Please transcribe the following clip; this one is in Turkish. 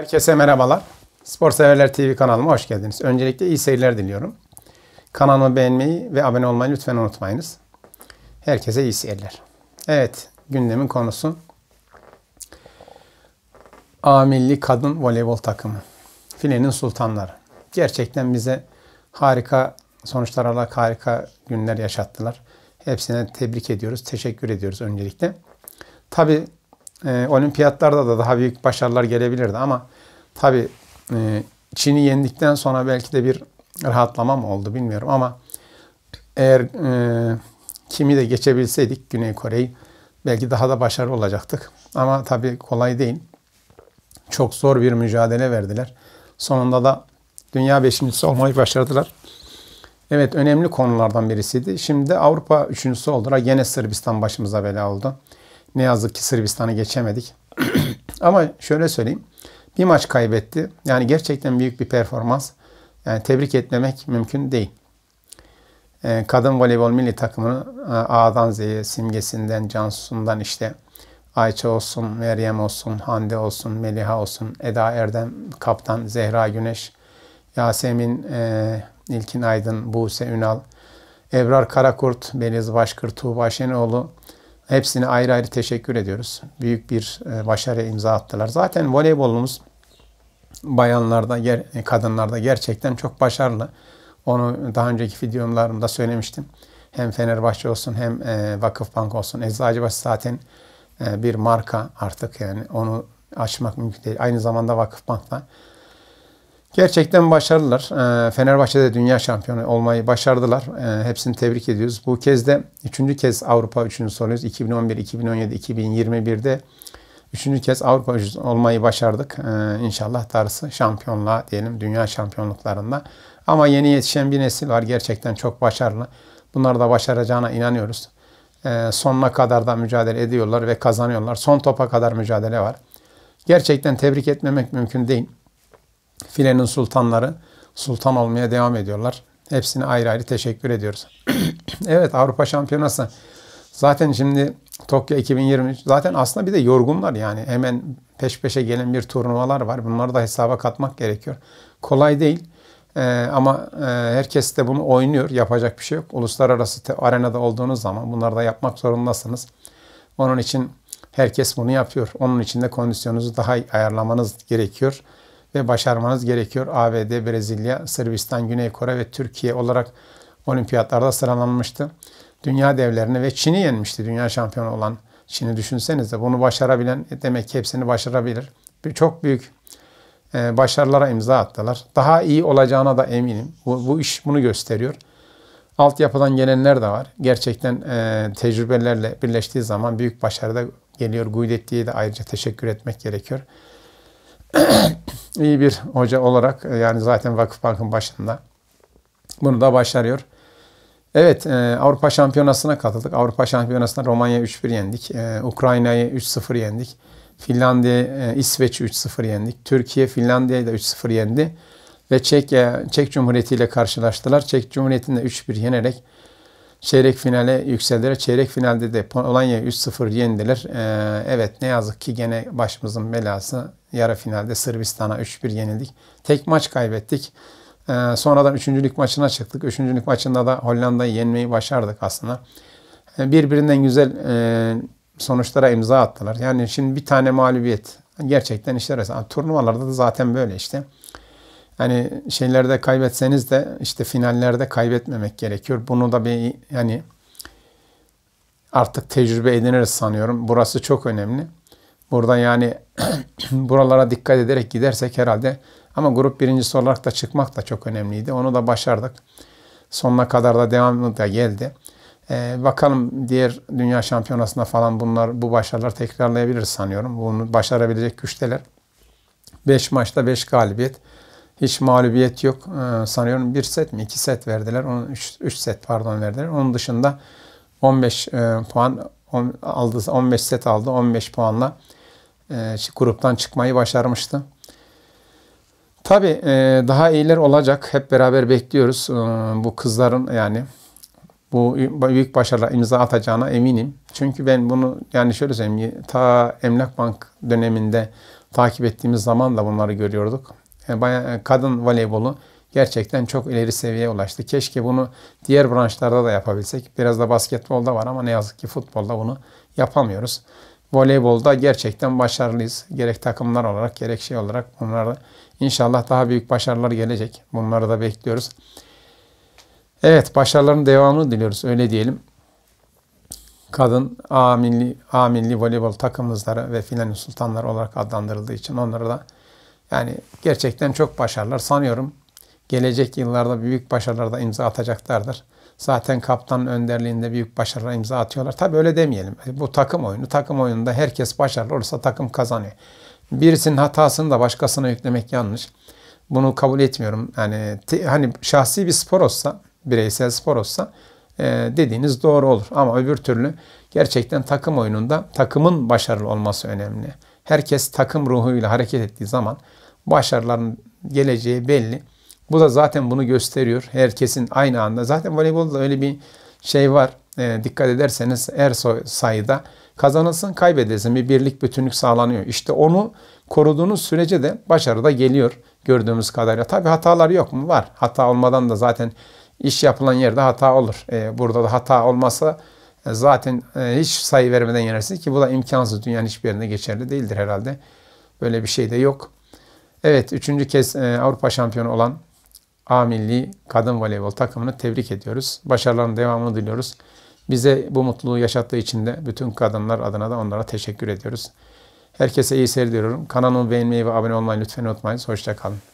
Herkese merhabalar. Spor Severler TV kanalıma hoş geldiniz. Öncelikle iyi seyirler diliyorum. Kanalımı beğenmeyi ve abone olmayı lütfen unutmayınız. Herkese iyi seyirler. Evet, gündemin konusu A milli kadın voleybol takımı. Filenin sultanları. Gerçekten bize harika sonuçlar alarak harika günler yaşattılar. Hepsine tebrik ediyoruz, teşekkür ediyoruz öncelikle. Tabii e, olimpiyatlarda da daha büyük başarılar gelebilirdi ama tabi e, Çin'i yendikten sonra belki de bir rahatlama mı oldu bilmiyorum ama eğer e, kimi de geçebilseydik Güney Kore'yi belki daha da başarılı olacaktık. Ama tabi kolay değil. Çok zor bir mücadele verdiler. Sonunda da dünya beşincisi olmayı başardılar. Evet önemli konulardan birisiydi. Şimdi Avrupa üçüncüsü oldular. Yine Sırbistan başımıza bela oldu. Ne yazık ki Sırbistan'a geçemedik. Ama şöyle söyleyeyim. Bir maç kaybetti. Yani gerçekten büyük bir performans. Yani tebrik etmemek mümkün değil. Ee, kadın voleybol milli takımını e, A'dan Z'ye simgesinden, Cansu'sundan işte Ayça olsun, Meryem olsun, Hande olsun, Meliha olsun, Eda Erdem, Kaptan, Zehra Güneş, Yasemin, e, İlkin Aydın, Buse Ünal, Ebrar Karakurt, Beliz Başkır, Tuğba Şenoğlu, Hepsine ayrı ayrı teşekkür ediyoruz. Büyük bir e, başarıya imza attılar. Zaten voleybolumuz bayanlarda, e, kadınlarda gerçekten çok başarılı. Onu daha önceki videolarımda söylemiştim. Hem Fenerbahçe olsun hem e, Vakıfbank olsun. Eczacıbaşı zaten bir marka artık yani onu açmak mümkün değil. Aynı zamanda Vakıfbank'ta Gerçekten başardılar. Ee, Fenerbahçe'de dünya şampiyonu olmayı başardılar. Ee, hepsini tebrik ediyoruz. Bu kez de üçüncü kez Avrupa üçüncüsü oluyoruz. 2011, 2017, 2021'de üçüncü kez Avrupa üçüncüsü olmayı başardık. Ee, inşallah darısı şampiyonluğa diyelim dünya şampiyonluklarında. Ama yeni yetişen bir nesil var. Gerçekten çok başarılı. Bunlar da başaracağına inanıyoruz. Sonuna kadar da mücadele ediyorlar ve kazanıyorlar. Son topa kadar mücadele var. Gerçekten tebrik etmemek mümkün değil. Filenin sultanları sultan olmaya devam ediyorlar. Hepsine ayrı ayrı teşekkür ediyoruz. evet Avrupa Şampiyonası. Zaten şimdi Tokyo 2023 zaten aslında bir de yorgunlar yani hemen peş peşe gelen bir turnuvalar var. Bunları da hesaba katmak gerekiyor. Kolay değil. Ee, ama e, herkes de bunu oynuyor. Yapacak bir şey yok. Uluslararası te- arenada olduğunuz zaman bunları da yapmak zorundasınız. Onun için herkes bunu yapıyor. Onun için de kondisyonunuzu daha iyi ayarlamanız gerekiyor ve başarmanız gerekiyor. ABD, Brezilya, Sırbistan, Güney Kore ve Türkiye olarak olimpiyatlarda sıralanmıştı. Dünya devlerini ve Çin'i yenmişti. Dünya şampiyonu olan Çin'i düşünsenize. Bunu başarabilen e, demek ki hepsini başarabilir. Bir, çok büyük e, başarılara imza attılar. Daha iyi olacağına da eminim. Bu, bu iş bunu gösteriyor. Altyapıdan gelenler de var. Gerçekten e, tecrübelerle birleştiği zaman büyük başarı da geliyor. Guidetti'ye de ayrıca teşekkür etmek gerekiyor. iyi bir hoca olarak e, yani zaten vakıf bankın başında bunu da başarıyor. Evet e, Avrupa Şampiyonası'na katıldık. Avrupa Şampiyonası'nda Romanya 3-1 yendik. E, Ukrayna'yı 3-0 yendik. Finlandiya, e, İsveç 3-0 yendik. Türkiye, Finlandiya'yı da 3-0 yendi. Ve Çek, Çek Cumhuriyeti ile karşılaştılar. Çek Cumhuriyeti'ni de 3-1 yenerek çeyrek finale yükseldiler. Çeyrek finalde de Polonya 3-0 yendiler. Ee, evet ne yazık ki gene başımızın belası. Yarı finalde Sırbistan'a 3-1 yenildik. Tek maç kaybettik. Ee, sonradan üçüncülük maçına çıktık. Üçüncülük maçında da Hollanda'yı yenmeyi başardık aslında. Ee, birbirinden güzel e, sonuçlara imza attılar. Yani şimdi bir tane mağlubiyet. Gerçekten işte turnuvalarda da zaten böyle işte hani şeylerde kaybetseniz de işte finallerde kaybetmemek gerekiyor. Bunu da bir yani artık tecrübe ediniriz sanıyorum. Burası çok önemli. Burada yani buralara dikkat ederek gidersek herhalde ama grup birincisi olarak da çıkmak da çok önemliydi. Onu da başardık. Sonuna kadar da devamlı da geldi. Ee, bakalım diğer dünya şampiyonasında falan bunlar bu başarılar tekrarlayabilir sanıyorum. Bunu başarabilecek güçteler. 5 maçta 5 galibiyet hiç mağlubiyet yok. Ee, sanıyorum bir set mi iki set verdiler. Onun üç, set pardon verdiler. Onun dışında 15 e, puan on, aldı, 15 set aldı. 15 puanla e, gruptan çıkmayı başarmıştı. Tabii e, daha iyiler olacak. Hep beraber bekliyoruz. E, bu kızların yani bu büyük başarılar imza atacağına eminim. Çünkü ben bunu yani şöyle söyleyeyim. Ta Emlak Bank döneminde takip ettiğimiz zaman da bunları görüyorduk. E, e, kadın voleybolu gerçekten çok ileri seviyeye ulaştı. Keşke bunu diğer branşlarda da yapabilsek. Biraz da basketbolda var ama ne yazık ki futbolda bunu yapamıyoruz. Voleybolda gerçekten başarılıyız. Gerek takımlar olarak gerek şey olarak bunlarda inşallah daha büyük başarılar gelecek. Bunları da bekliyoruz. Evet başarıların devamını diliyoruz öyle diyelim. Kadın A milli, A milli voleybol takımızları ve Finlandiya Sultanları olarak adlandırıldığı için onlara da yani gerçekten çok başarılar sanıyorum. Gelecek yıllarda büyük başarılarda imza atacaklardır. Zaten kaptanın önderliğinde büyük başarılar imza atıyorlar. Tabii öyle demeyelim. Bu takım oyunu. Takım oyununda herkes başarılı olursa takım kazanıyor. Birisinin hatasını da başkasına yüklemek yanlış. Bunu kabul etmiyorum. Yani hani şahsi bir spor olsa, bireysel spor olsa e, dediğiniz doğru olur. Ama öbür türlü gerçekten takım oyununda takımın başarılı olması önemli herkes takım ruhuyla hareket ettiği zaman başarıların geleceği belli. Bu da zaten bunu gösteriyor. Herkesin aynı anda. Zaten voleybolda öyle bir şey var. E, dikkat ederseniz er sayıda kazanılsın kaybedilsin bir birlik bütünlük sağlanıyor. İşte onu koruduğunuz sürece de başarı da geliyor gördüğümüz kadarıyla. Tabi hatalar yok mu? Var. Hata olmadan da zaten iş yapılan yerde hata olur. E, burada da hata olmasa e, zaten e, hiç sayı vermeden yenersiniz ki bu da imkansız. Dünyanın hiçbir yerinde geçerli değildir herhalde. Böyle bir şey de yok. Evet üçüncü kez e, Avrupa şampiyonu olan A milli kadın voleybol takımını tebrik ediyoruz. Başarılarının devamını diliyoruz. Bize bu mutluluğu yaşattığı için de bütün kadınlar adına da onlara teşekkür ediyoruz. Herkese iyi seyir diliyorum. Kanalımı beğenmeyi ve abone olmayı lütfen unutmayın. Hoşçakalın.